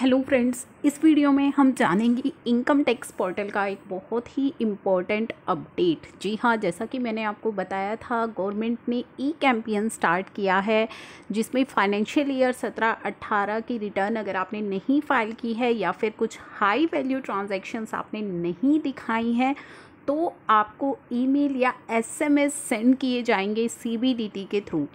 Hello friends इस video में हम जानेंगे इनकम टैक्स पोर्टल का एक बहुत ही इम्पॉर्टेंट अपडेट जी हाँ जैसा कि मैंने आपको बताया था गवर्नमेंट ने ई कैंपियन स्टार्ट किया है जिसमें फाइनेंशियल ईयर सत्रह अट्ठारह की रिटर्न अगर आपने नहीं फाइल की है या फिर कुछ हाई वैल्यू ट्रांजेक्शन्स आपने नहीं दिखाई हैं तो आपको ईमेल या एसएमएस सेंड किए जाएंगे सीबीडीटी के थ्रू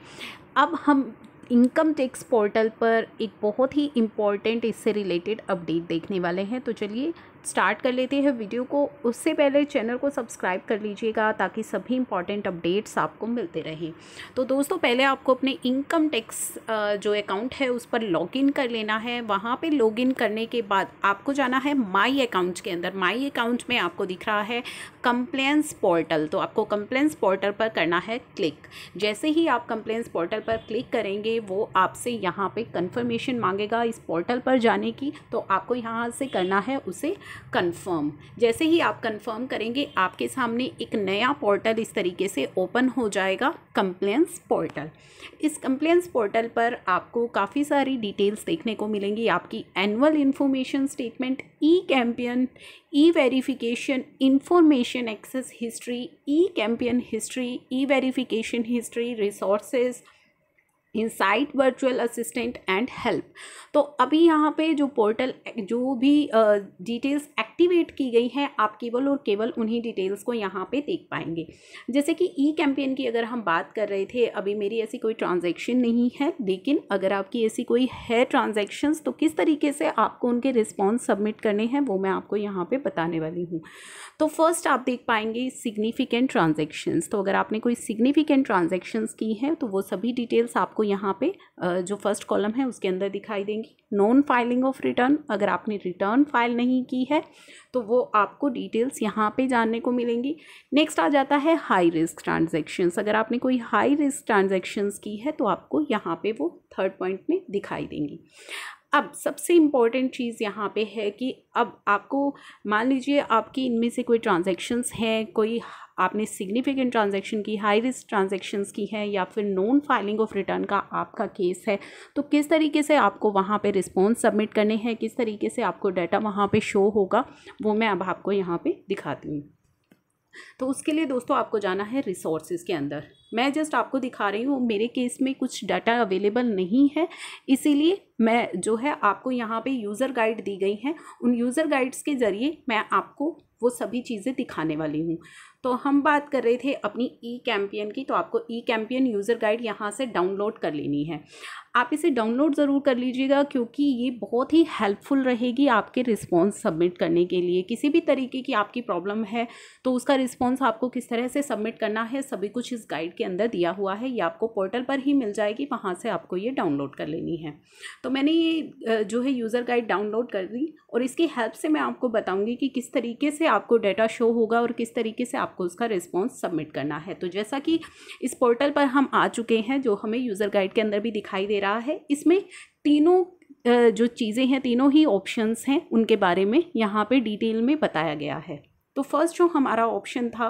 अब हम इनकम टैक्स पोर्टल पर एक बहुत ही इम्पॉर्टेंट इससे रिलेटेड अपडेट देखने वाले हैं तो चलिए स्टार्ट कर लेते हैं वीडियो को उससे पहले चैनल को सब्सक्राइब कर लीजिएगा ताकि सभी इंपॉर्टेंट अपडेट्स आपको मिलते रहें तो दोस्तों पहले आपको अपने इनकम टैक्स जो अकाउंट है उस पर लॉगिन कर लेना है वहाँ पे लॉगिन करने के बाद आपको जाना है माई अकाउंट के अंदर माई अकाउंट में आपको दिख रहा है कंप्लेंस पोर्टल तो आपको कंप्लेंस पोर्टल पर करना है क्लिक जैसे ही आप कंप्लेंस पोर्टल पर क्लिक करेंगे वो आपसे यहाँ पर कंफर्मेशन मांगेगा इस पोर्टल पर जाने की तो आपको यहाँ से करना है उसे कन्फर्म जैसे ही आप कन्फर्म करेंगे आपके सामने एक नया पोर्टल इस तरीके से ओपन हो जाएगा कंप्लेंस पोर्टल इस कंप्लेंस पोर्टल पर आपको काफ़ी सारी डिटेल्स देखने को मिलेंगी आपकी annual information statement e campaign e verification information access history e campaign history e verification history resources insight virtual assistant and help तो अभी यहाँ पे जो पोर्टल जो भी डिटेल्स एक्टिवेट की गई हैं आप केवल और केवल उन्हीं डिटेल्स को यहाँ पे देख पाएंगे जैसे कि ई कैंपेन की अगर हम बात कर रहे थे अभी मेरी ऐसी कोई ट्रांजैक्शन नहीं है लेकिन अगर आपकी ऐसी कोई है ट्रांजैक्शंस तो किस तरीके से आपको उनके रिस्पॉन्स सबमिट करने हैं वो मैं आपको यहाँ पर बताने वाली हूँ तो फर्स्ट आप देख पाएंगे सिग्निफिकेंट ट्रांजेक्शन्स तो अगर आपने कोई सिग्निफिकेंट ट्रांजेक्शन्स की हैं तो वो सभी डिटेल्स आपको यहाँ पे जो फर्स्ट कॉलम है उसके अंदर दिखाई देंगी नॉन फाइलिंग ऑफ रिटर्न अगर आपने रिटर्न फाइल नहीं की है तो वो आपको डिटेल्स यहाँ पे जानने को मिलेंगी नेक्स्ट आ जाता है हाई रिस्क ट्रांजेक्शन्स अगर आपने कोई हाई रिस्क ट्रांजेक्शन्स की है तो आपको यहाँ पे वो थर्ड पॉइंट में दिखाई देंगी अब सबसे इम्पॉर्टेंट चीज़ यहाँ पे है कि अब आपको मान लीजिए आपकी इनमें से कोई ट्रांजेक्शन्स हैं कोई आपने सिग्निफिकेंट ट्रांजेक्शन की हाई रिस्क ट्रांजेक्शन्स की हैं या फिर नॉन फाइलिंग ऑफ रिटर्न का आपका केस है तो किस तरीके से आपको वहाँ पे रिस्पॉन्स सबमिट करने हैं किस तरीके से आपको डाटा वहाँ पे शो होगा वो मैं अब आपको यहाँ पे दिखाती हूँ तो उसके लिए दोस्तों आपको जाना है रिसोर्सेज के अंदर मैं जस्ट आपको दिखा रही हूँ मेरे केस में कुछ डाटा अवेलेबल नहीं है इसीलिए मैं जो है आपको यहाँ पे यूज़र गाइड दी गई हैं उन यूज़र गाइड्स के ज़रिए मैं आपको वो सभी चीज़ें दिखाने वाली हूँ तो हम बात कर रहे थे अपनी ई कैम्पियन की तो आपको ई कैम्पियन यूज़र गाइड यहाँ से डाउनलोड कर लेनी है आप इसे डाउनलोड ज़रूर कर लीजिएगा क्योंकि ये बहुत ही हेल्पफुल रहेगी आपके रिस्पॉन्स सबमिट करने के लिए किसी भी तरीके की आपकी प्रॉब्लम है तो उसका रिस्पॉन्स आपको किस तरह से सबमिट करना है सभी कुछ इस गाइड के अंदर दिया हुआ है ये आपको पोर्टल पर ही मिल जाएगी वहाँ से आपको ये डाउनलोड कर लेनी है तो मैंने ये जो है यूज़र गाइड डाउनलोड कर दी और इसकी हेल्प से मैं आपको बताऊँगी कि किस तरीके से आपको डेटा शो होगा और किस तरीके से आपको उसका रिस्पॉन्स सबमिट करना है तो जैसा कि इस पोर्टल पर हम आ चुके हैं जो हमें यूज़र गाइड के अंदर भी दिखाई दे रहा है इसमें तीनों जो चीज़ें हैं तीनों ही ऑप्शंस हैं उनके बारे में यहाँ पे डिटेल में बताया गया है तो फर्स्ट जो हमारा ऑप्शन था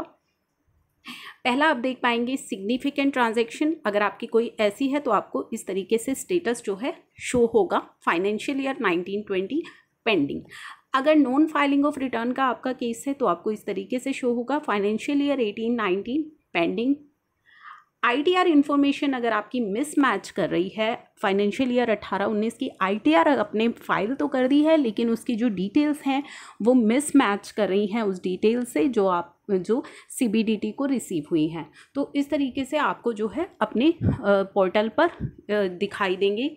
पहला आप देख पाएंगे सिग्निफिकेंट ट्रांजैक्शन अगर आपकी कोई ऐसी है तो आपको इस तरीके से स्टेटस जो है शो होगा financial year nineteen twenty pending अगर नॉन फाइलिंग ऑफ रिटर्न का आपका केस है तो आपको इस तरीके से शो होगा financial year eighteen nineteen pending ITR information अगर आपकी मिसमैच कर रही है फाइनेंशियल ईयर अट्ठारह उन्नीस की आईटीआर आपने फाइल तो कर दी है लेकिन उसकी जो डिटेल्स हैं वो मिसमैच कर रही हैं उस डिटेल से जो आप जो सीबीडीटी को रिसीव हुई हैं तो इस तरीके से आपको जो है अपने पोर्टल पर दिखाई देंगे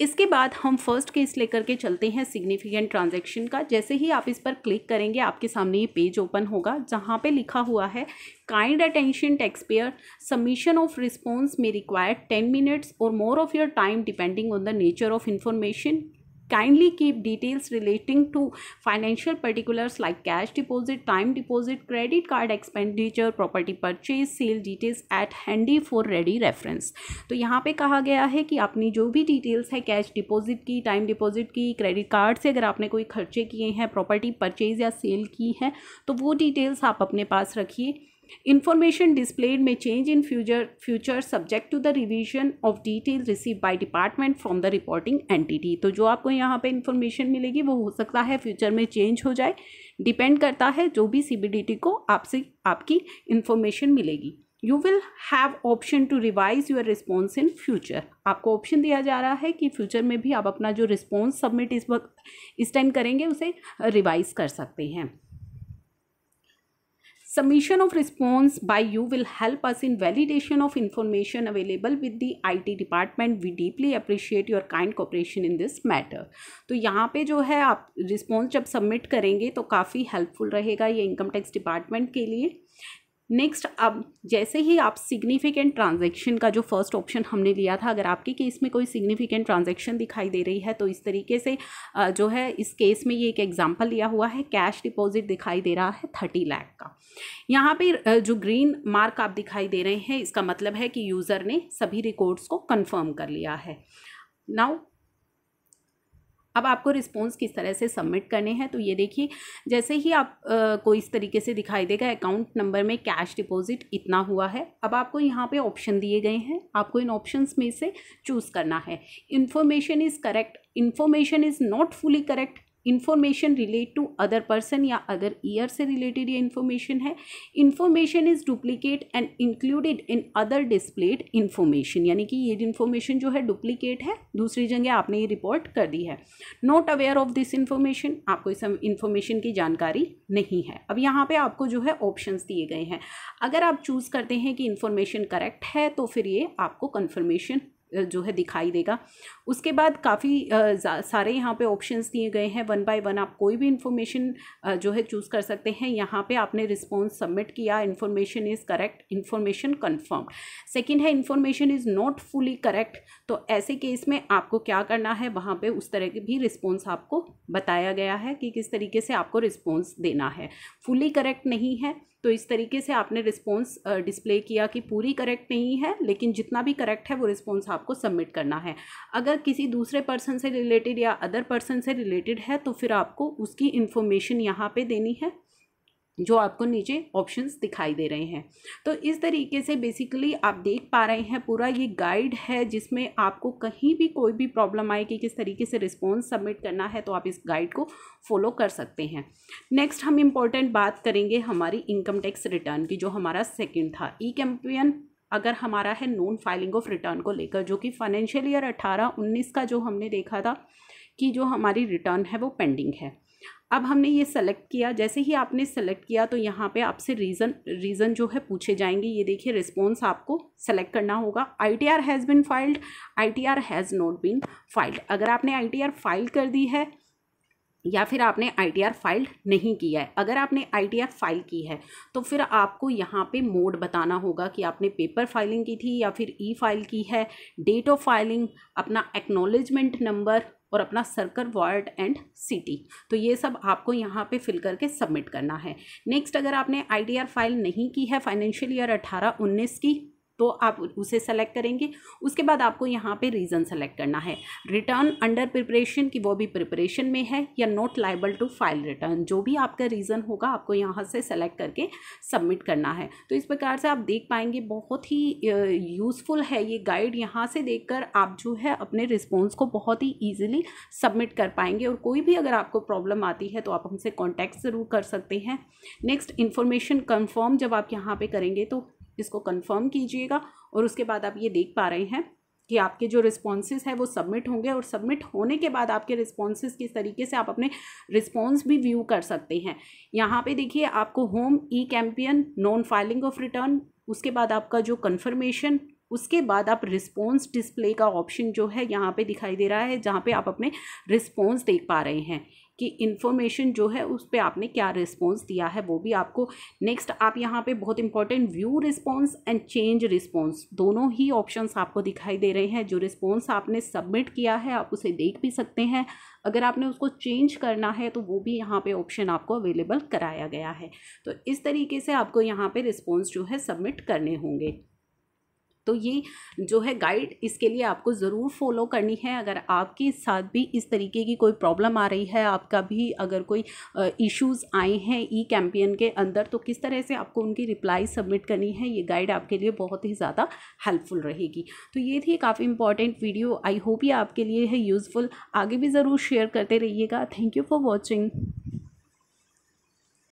इसके बाद हम फर्स्ट केस लेकर के चलते हैं सिग्निफिकेंट ट्रांजैक्शन का जैसे ही आप इस पर क्लिक करेंगे आपके सामने ये पेज ओपन होगा जहाँ पे लिखा हुआ है kind attention tax payer submission of response में required ten minutes or more of your time depending on the nature of information kindly keep details relating to financial particulars like cash deposit time deposit credit card expenditure property purchase sale details at handy for ready reference तो यहाँ पे कहा गया है कि अपनी जो भी details है cash deposit की time deposit की credit card से अगर आपने कोई खर्चे किए हैं property purchase या sale की है तो वो details आप अपने पास रखिए Information displayed may change in future, future subject to the revision of detail received by department from the reporting entity. तो जो आपको यहाँ पे information मिलेगी वो हो सकता है future में change हो जाए depend करता है जो भी CBDT को आपसे आपकी information मिलेगी you will have option to revise your response in future आपको ऑप्शन दिया जा रहा है कि फ्यूचर में भी आप अपना जो रिस्पॉन्स सबमिट इस वक्त इस टाइम करेंगे उसे रिवाइज कर सकते हैं Submission of response by you will help us in validation of information available with the IT department. We deeply appreciate your kind cooperation in this matter. तो यहाँ पे जो है आप रिस्पॉन्स जब सबमिट करेंगे तो काफ़ी हेल्पफुल रहेगा ये इनकम टैक्स डिपार्टमेंट के लिए नेक्स्ट अब जैसे ही आप सिग्निफिकेंट ट्रांजैक्शन का जो फर्स्ट ऑप्शन हमने लिया था अगर आपके केस में कोई सिग्निफिकेंट ट्रांजैक्शन दिखाई दे रही है तो इस तरीके से जो है इस केस में ये एक एग्जांपल लिया हुआ है कैश डिपॉजिट दिखाई दे रहा है थर्टी लाख का यहाँ पे जो ग्रीन मार्क आप दिखाई दे रहे हैं इसका मतलब है कि यूज़र ने सभी रिकॉर्ड्स को कन्फर्म कर लिया है नाउ अब आपको रिस्पॉन्स किस तरह से सबमिट करने हैं तो ये देखिए जैसे ही आप आ, को इस तरीके से दिखाई देगा अकाउंट नंबर में कैश डिपॉजिट इतना हुआ है अब आपको यहाँ पे ऑप्शन दिए गए हैं आपको इन ऑप्शंस में से चूज़ करना है information is correct information is not fully correct information relate to other person या अदर ईयर से रिलेटेड ये इन्फॉर्मेशन है information is duplicate and included in other displayed information यानी कि ये इन्फॉर्मेशन जो है डुप्लीकेट है दूसरी जगह आपने ये रिपोर्ट कर दी है not aware of this information आपको इस इन्फॉर्मेशन की जानकारी नहीं है अब यहाँ पे आपको जो है ऑप्शंस दिए गए हैं अगर आप चूज़ करते हैं कि इन्फॉर्मेशन करेक्ट है तो फिर ये आपको कन्फर्मेशन जो है दिखाई देगा उसके बाद काफ़ी सारे यहाँ पे ऑप्शंस दिए गए हैं वन बाय वन आप कोई भी इन्फॉर्मेशन जो है चूज़ कर सकते हैं यहाँ पे आपने रिस्पॉन्स सबमिट किया information is correct information confirm second है information is not fully correct तो ऐसे केस में आपको क्या करना है वहाँ पर उस तरह के भी रिस्पॉन्स आपको बताया गया है कि किस तरीके से आपको रिस्पॉन्स देना है फुली करेक्ट नहीं है तो इस तरीके से आपने रिस्पॉन्स डिस्प्ले किया कि पूरी करेक्ट नहीं है लेकिन जितना भी करेक्ट है वो रिस्पॉन्स आपको सबमिट करना है अगर किसी दूसरे पर्सन से रिलेटेड या अदर पर्सन से रिलेटेड है तो फिर आपको उसकी इन्फॉर्मेशन यहाँ पे देनी है जो आपको नीचे ऑप्शंस दिखाई दे रहे हैं तो इस तरीके से बेसिकली आप देख पा रहे हैं पूरा ये गाइड है जिसमें आपको कहीं भी कोई भी प्रॉब्लम आए कि किस तरीके से रिस्पॉन्स सबमिट करना है तो आप इस गाइड को फॉलो कर सकते हैं नेक्स्ट हम इम्पॉर्टेंट बात करेंगे हमारी इनकम टैक्स रिटर्न की जो हमारा सेकेंड था ई कैम्पियन अगर हमारा है नॉन फाइलिंग ऑफ रिटर्न को लेकर जो कि फाइनेंशियल ईयर अठारह उन्नीस का जो हमने देखा था कि जो हमारी रिटर्न है वो पेंडिंग है अब हमने ये सेलेक्ट किया जैसे ही आपने सेलेक्ट किया तो यहाँ पे आपसे रीज़न रीज़न जो है पूछे जाएंगे ये देखिए रिस्पॉन्स आपको सेलेक्ट करना होगा I T R has been filed I T R has not been filed अगर आपने आई टी आर फाइल कर दी है या फिर आपने आई टी आर फाइल नहीं किया है अगर आपने आई टी आर फाइल की है तो फिर आपको यहाँ पे मोड बताना होगा कि आपने पेपर फाइलिंग की थी या फिर ई फाइल की है डेट ऑफ फाइलिंग अपना एक्नॉलेजमेंट नंबर और अपना सर्कल वार्ड एंड सिटी तो ये सब आपको यहाँ पे फिल करके सबमिट करना है नेक्स्ट अगर आपने आई फाइल नहीं की है फाइनेंशियल ईयर अठारह उन्नीस की तो आप उसे सेलेक्ट करेंगे उसके बाद आपको यहाँ पे रीज़न सेलेक्ट करना है रिटर्न अंडर प्रिपरेशन की वो भी प्रिपरेशन में है या not liable to file return जो भी आपका रीज़न होगा आपको यहाँ से सेलेक्ट करके सबमिट करना है तो इस प्रकार से आप देख पाएंगे बहुत ही यूज़फुल है ये गाइड यहाँ से देख कर आप जो है अपने रिस्पॉन्स को बहुत ही ईजिली सबमिट कर पाएंगे और कोई भी अगर आपको प्रॉब्लम आती है तो आप हमसे कॉन्टैक्ट ज़रूर कर सकते हैं नेक्स्ट इन्फॉर्मेशन कन्फर्म जब आप यहाँ पर करेंगे तो इसको कंफर्म कीजिएगा और उसके बाद आप ये देख पा रहे हैं कि आपके जो रिस्पॉन्सेज है वो सबमिट होंगे और सबमिट होने के बाद आपके रिस्पॉन्सेज किस तरीके से आप अपने रिस्पॉन्स भी व्यू कर सकते हैं यहाँ पे देखिए आपको home e campaign non filing of return उसके बाद आपका जो कन्फर्मेशन उसके बाद आप रिस्पॉन्स डिस्प्ले का ऑप्शन जो है यहाँ पे दिखाई दे रहा है जहाँ पे आप अपने रिस्पॉन्स देख पा रहे हैं कि इन्फॉर्मेशन जो है उस पर आपने क्या रिस्पॉन्स दिया है वो भी आपको नेक्स्ट आप यहाँ पे बहुत important view response and change response दोनों ही ऑप्शंस आपको दिखाई दे रहे हैं जो रिस्पॉन्स आपने सबमिट किया है आप उसे देख भी सकते हैं अगर आपने उसको चेंज करना है तो वो भी यहाँ पे ऑप्शन आपको अवेलेबल कराया गया है तो इस तरीके से आपको यहाँ पे रिस्पॉन्स जो है सबमिट करने होंगे तो ये जो है गाइड इसके लिए आपको ज़रूर फॉलो करनी है अगर आपके साथ भी इस तरीके की कोई प्रॉब्लम आ रही है आपका भी अगर कोई इश्यूज़ आए हैं ई कैंपियन के अंदर तो किस तरह से आपको उनकी रिप्लाई सबमिट करनी है ये गाइड आपके लिए बहुत ही ज़्यादा हेल्पफुल रहेगी तो ये थी काफ़ी इंपॉर्टेंट वीडियो आई होप ये आपके लिए है यूज़फुल आगे भी ज़रूर शेयर करते रहिएगा थैंक यू फॉर वॉचिंग